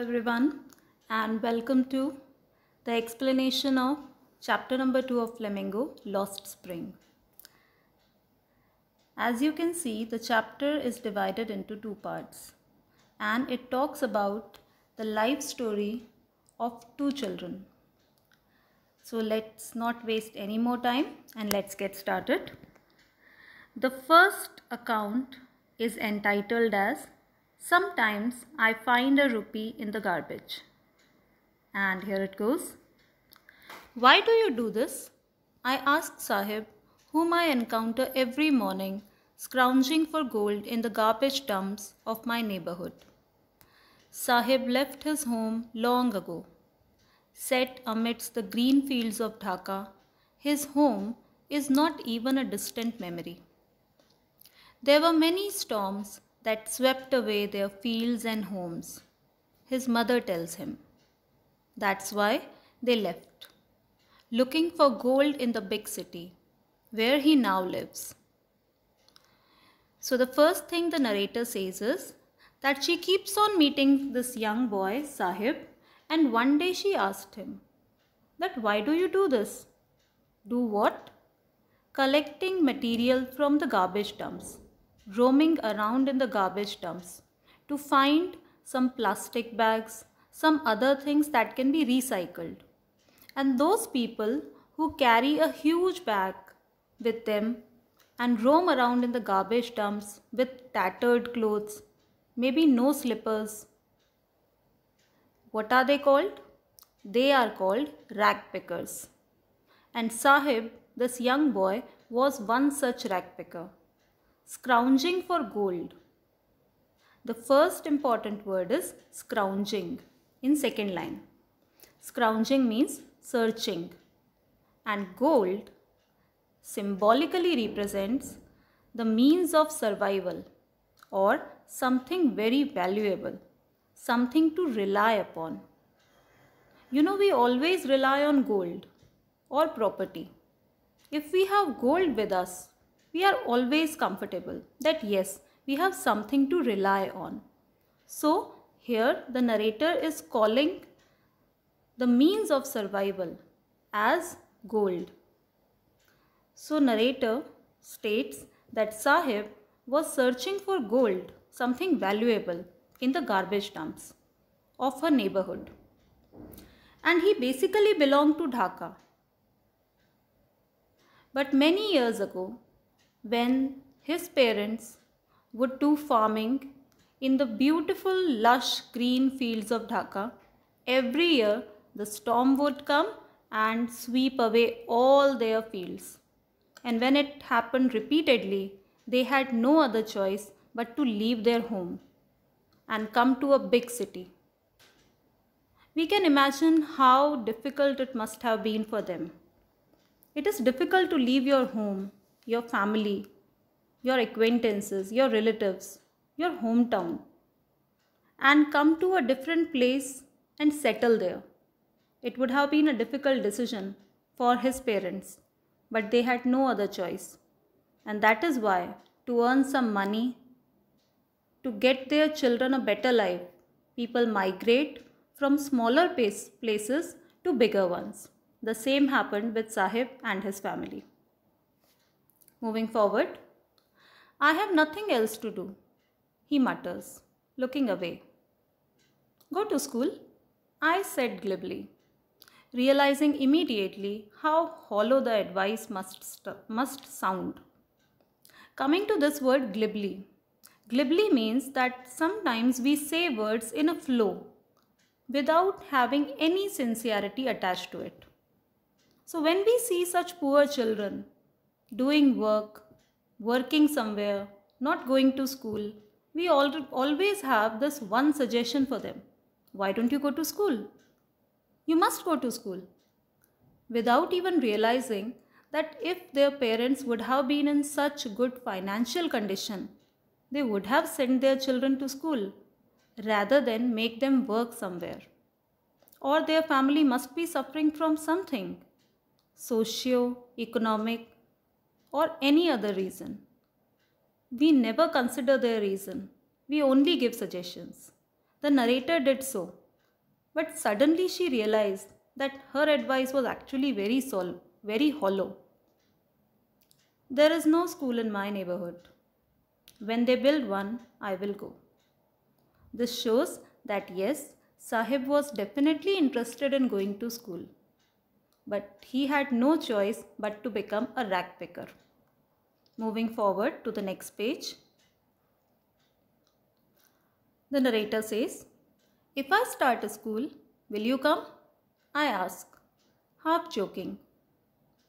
everyone and welcome to the explanation of chapter number 2 of Flamingo Lost Spring. As you can see the chapter is divided into two parts and it talks about the life story of two children. So let's not waste any more time and let's get started. The first account is entitled as Sometimes I find a rupee in the garbage. And here it goes. Why do you do this? I ask Sahib, whom I encounter every morning, scrounging for gold in the garbage dumps of my neighborhood. Sahib left his home long ago. Set amidst the green fields of Dhaka, his home is not even a distant memory. There were many storms that swept away their fields and homes, his mother tells him. That's why they left, looking for gold in the big city, where he now lives. So, the first thing the narrator says is that she keeps on meeting this young boy, Sahib, and one day she asked him, That why do you do this? Do what? Collecting material from the garbage dumps roaming around in the garbage dumps to find some plastic bags, some other things that can be recycled. And those people who carry a huge bag with them and roam around in the garbage dumps with tattered clothes, maybe no slippers. What are they called? They are called rag pickers. And Sahib, this young boy, was one such rag picker. Scrounging for gold. The first important word is scrounging in second line. Scrounging means searching and gold symbolically represents the means of survival or something very valuable, something to rely upon. You know, we always rely on gold or property. If we have gold with us, we are always comfortable that yes, we have something to rely on. So, here the narrator is calling the means of survival as gold. So, narrator states that Sahib was searching for gold, something valuable, in the garbage dumps of her neighborhood. And he basically belonged to Dhaka. But many years ago, when his parents would do farming in the beautiful lush green fields of Dhaka. Every year the storm would come and sweep away all their fields. And when it happened repeatedly, they had no other choice but to leave their home and come to a big city. We can imagine how difficult it must have been for them. It is difficult to leave your home your family, your acquaintances, your relatives, your hometown, and come to a different place and settle there. It would have been a difficult decision for his parents, but they had no other choice. And that is why, to earn some money, to get their children a better life, people migrate from smaller places to bigger ones. The same happened with Sahib and his family. Moving forward, I have nothing else to do, he mutters, looking away. Go to school, I said glibly, realizing immediately how hollow the advice must, must sound. Coming to this word glibly, glibly means that sometimes we say words in a flow without having any sincerity attached to it. So when we see such poor children doing work, working somewhere, not going to school, we al always have this one suggestion for them. Why don't you go to school? You must go to school. Without even realizing that if their parents would have been in such good financial condition, they would have sent their children to school rather than make them work somewhere. Or their family must be suffering from something socio economic, or any other reason. We never consider their reason. We only give suggestions. The narrator did so. But suddenly she realized that her advice was actually very sol- very hollow. There is no school in my neighborhood. When they build one, I will go. This shows that yes, Sahib was definitely interested in going to school but he had no choice but to become a rag picker. Moving forward to the next page. The narrator says, If I start a school, will you come? I ask, half joking.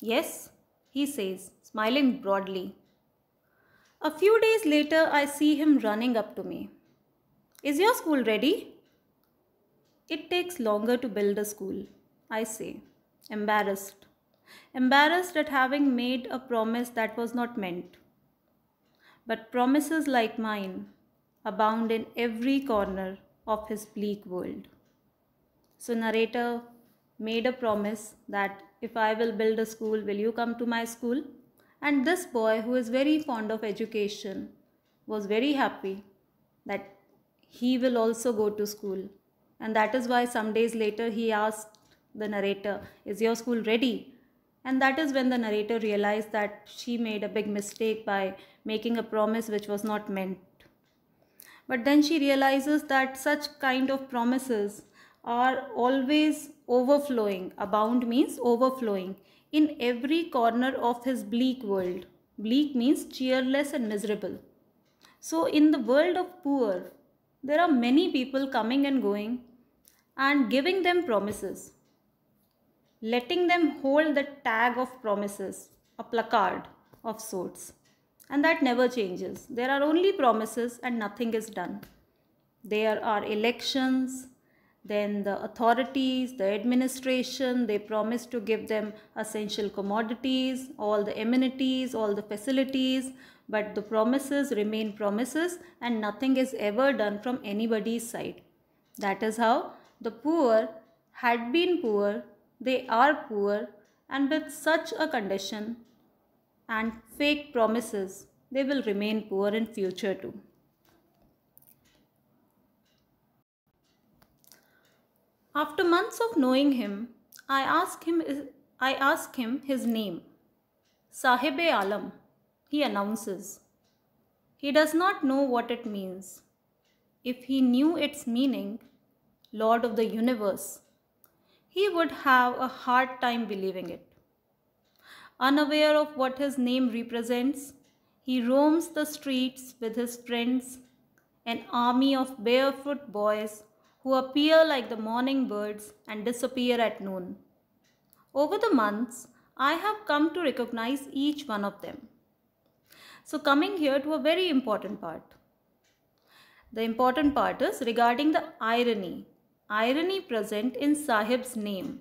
Yes, he says, smiling broadly. A few days later, I see him running up to me. Is your school ready? It takes longer to build a school, I say. Embarrassed. Embarrassed at having made a promise that was not meant. But promises like mine abound in every corner of his bleak world. So, narrator made a promise that if I will build a school, will you come to my school? And this boy, who is very fond of education, was very happy that he will also go to school. And that is why some days later he asked the narrator, Is your school ready? And that is when the narrator realized that she made a big mistake by making a promise which was not meant. But then she realizes that such kind of promises are always overflowing. Abound means overflowing in every corner of his bleak world. Bleak means cheerless and miserable. So, in the world of poor, there are many people coming and going and giving them promises letting them hold the tag of promises, a placard of sorts. And that never changes. There are only promises and nothing is done. There are elections, then the authorities, the administration, they promise to give them essential commodities, all the amenities, all the facilities, but the promises remain promises and nothing is ever done from anybody's side. That is how the poor had been poor they are poor and with such a condition and fake promises, they will remain poor in future too. After months of knowing him, I ask him, I ask him his name. Sahib Alam, he announces. He does not know what it means. If he knew its meaning, Lord of the Universe, he would have a hard time believing it. Unaware of what his name represents, he roams the streets with his friends, an army of barefoot boys who appear like the morning birds and disappear at noon. Over the months, I have come to recognize each one of them. So, coming here to a very important part. The important part is regarding the irony irony present in Sahib's name.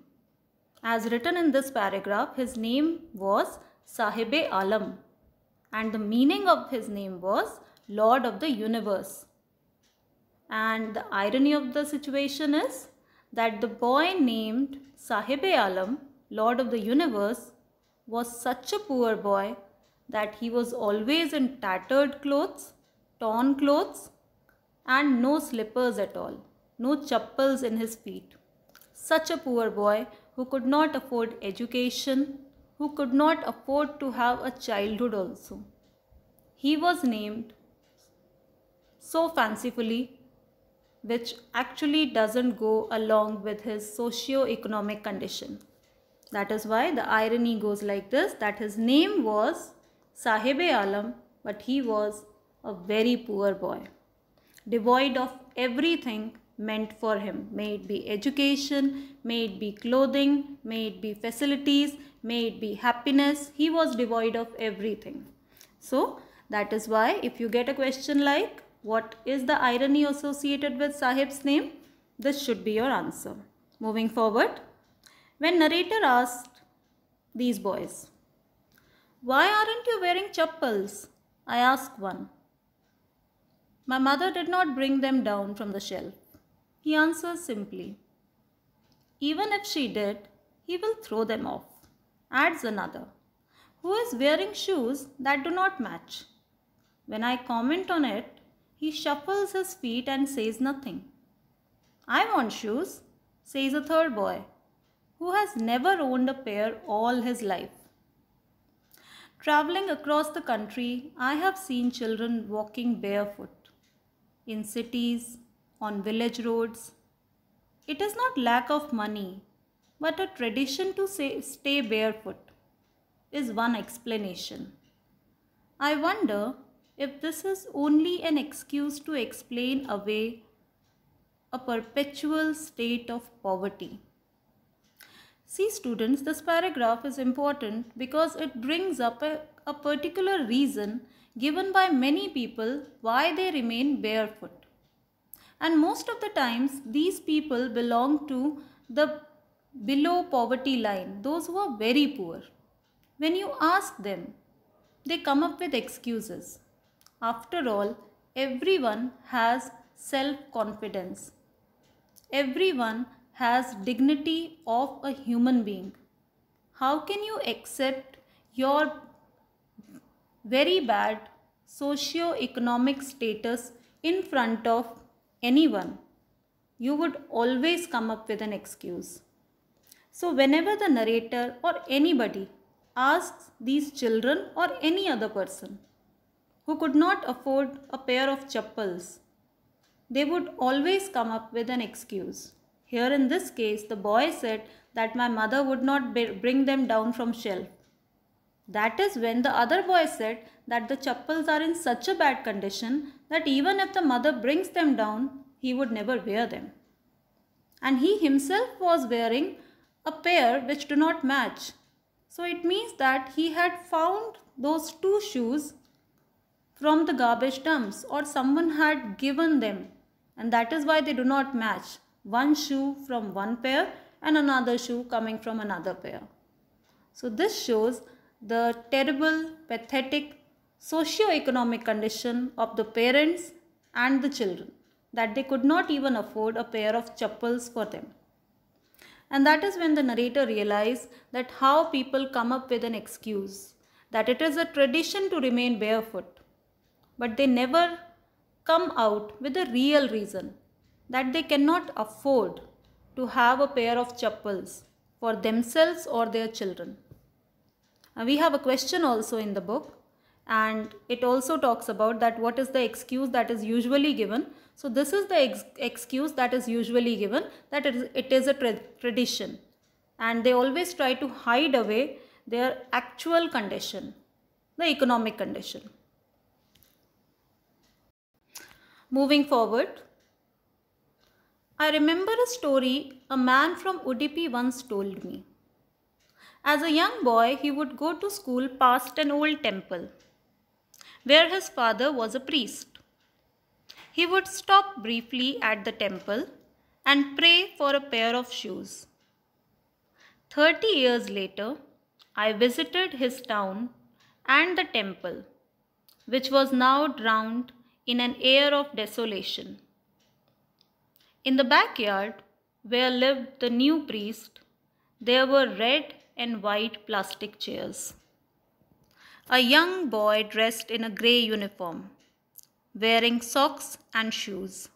As written in this paragraph, his name was Sahibe Alam and the meaning of his name was Lord of the Universe. And the irony of the situation is that the boy named Sahibe Alam, Lord of the Universe, was such a poor boy that he was always in tattered clothes, torn clothes and no slippers at all no chappals in his feet. Such a poor boy who could not afford education, who could not afford to have a childhood also. He was named so fancifully, which actually doesn't go along with his socio-economic condition. That is why the irony goes like this, that his name was e Alam, but he was a very poor boy, devoid of everything meant for him. May it be education, may it be clothing, may it be facilities, may it be happiness. He was devoid of everything. So that is why if you get a question like what is the irony associated with Sahib's name, this should be your answer. Moving forward, when narrator asked these boys, why aren't you wearing chappals? I asked one. My mother did not bring them down from the shelf he answers simply. Even if she did, he will throw them off, adds another, who is wearing shoes that do not match. When I comment on it, he shuffles his feet and says nothing. I want shoes, says a third boy, who has never owned a pair all his life. Traveling across the country, I have seen children walking barefoot. In cities, on village roads. It is not lack of money, but a tradition to say, stay barefoot is one explanation. I wonder if this is only an excuse to explain away a perpetual state of poverty. See, students, this paragraph is important because it brings up a, a particular reason given by many people why they remain barefoot and most of the times these people belong to the below poverty line, those who are very poor. When you ask them, they come up with excuses. After all, everyone has self-confidence. Everyone has dignity of a human being. How can you accept your very bad socio-economic status in front of anyone, you would always come up with an excuse. So, whenever the narrator or anybody asks these children or any other person who could not afford a pair of chappals, they would always come up with an excuse. Here in this case, the boy said that my mother would not bring them down from shelf. That is when the other boy said that the chappals are in such a bad condition that even if the mother brings them down, he would never wear them. And he himself was wearing a pair which do not match. So it means that he had found those two shoes from the garbage dumps or someone had given them and that is why they do not match. One shoe from one pair and another shoe coming from another pair. So this shows the terrible, pathetic socio-economic condition of the parents and the children that they could not even afford a pair of chappals for them. And that is when the narrator realized that how people come up with an excuse, that it is a tradition to remain barefoot. But they never come out with a real reason, that they cannot afford to have a pair of chappals for themselves or their children. And we have a question also in the book and it also talks about that what is the excuse that is usually given so this is the ex excuse that is usually given that it is, it is a tra tradition and they always try to hide away their actual condition the economic condition moving forward i remember a story a man from Udipi once told me as a young boy, he would go to school past an old temple where his father was a priest. He would stop briefly at the temple and pray for a pair of shoes. Thirty years later, I visited his town and the temple, which was now drowned in an air of desolation. In the backyard, where lived the new priest, there were red and white plastic chairs a young boy dressed in a grey uniform, wearing socks and shoes,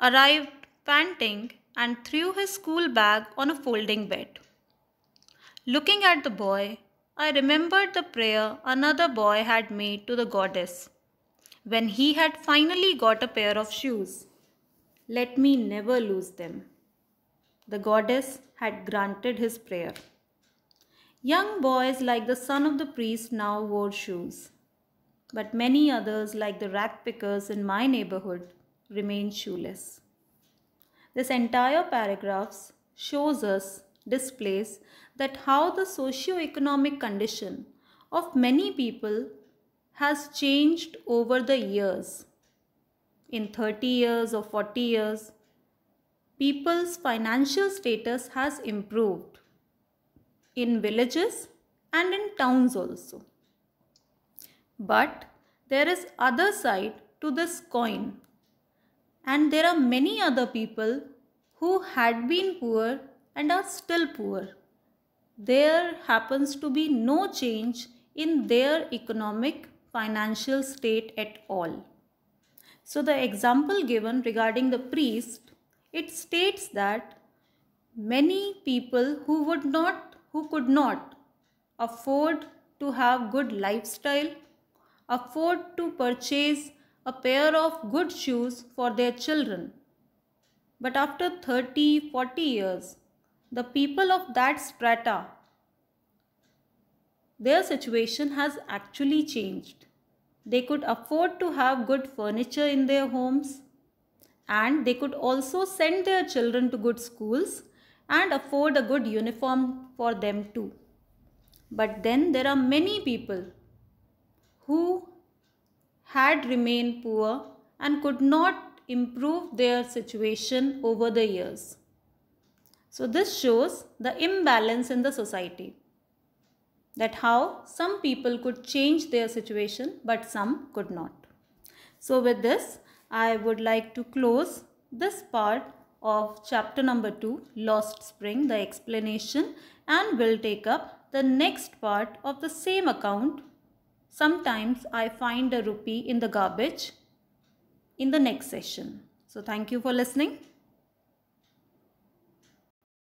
arrived panting and threw his school bag on a folding bed. Looking at the boy, I remembered the prayer another boy had made to the goddess when he had finally got a pair of shoes. Let me never lose them. The goddess had granted his prayer. Young boys like the son of the priest now wore shoes, but many others like the rag pickers in my neighborhood remained shoeless. This entire paragraph shows us, displays that how the socio-economic condition of many people has changed over the years. In 30 years or 40 years, people's financial status has improved in villages and in towns also. But there is other side to this coin and there are many other people who had been poor and are still poor. There happens to be no change in their economic financial state at all. So the example given regarding the priest, it states that many people who would not who could not afford to have good lifestyle, afford to purchase a pair of good shoes for their children. But after 30, 40 years, the people of that strata, their situation has actually changed. They could afford to have good furniture in their homes and they could also send their children to good schools and afford a good uniform for them too. But then there are many people who had remained poor and could not improve their situation over the years. So this shows the imbalance in the society that how some people could change their situation but some could not. So with this I would like to close this part of chapter number 2 Lost Spring, the explanation and will take up the next part of the same account. Sometimes I find a rupee in the garbage in the next session. So thank you for listening.